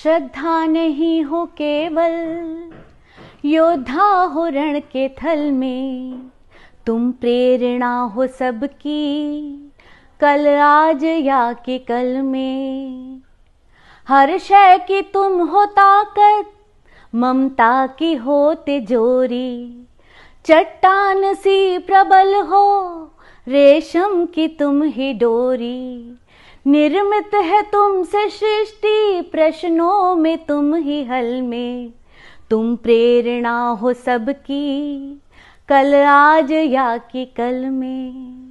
श्रद्धा नहीं हो केवल योद्धा हो रण के थल में तुम प्रेरणा हो सबकी कल आज या के कल में हर शय की तुम हो ताकत ममता की हो तिजोरी चट्टान सी प्रबल हो रेशम की तुम ही डोरी निर्मित है तुमसे सृष्टि प्रश्नों में तुम ही हल में तुम प्रेरणा हो सबकी कल आज या कि कल में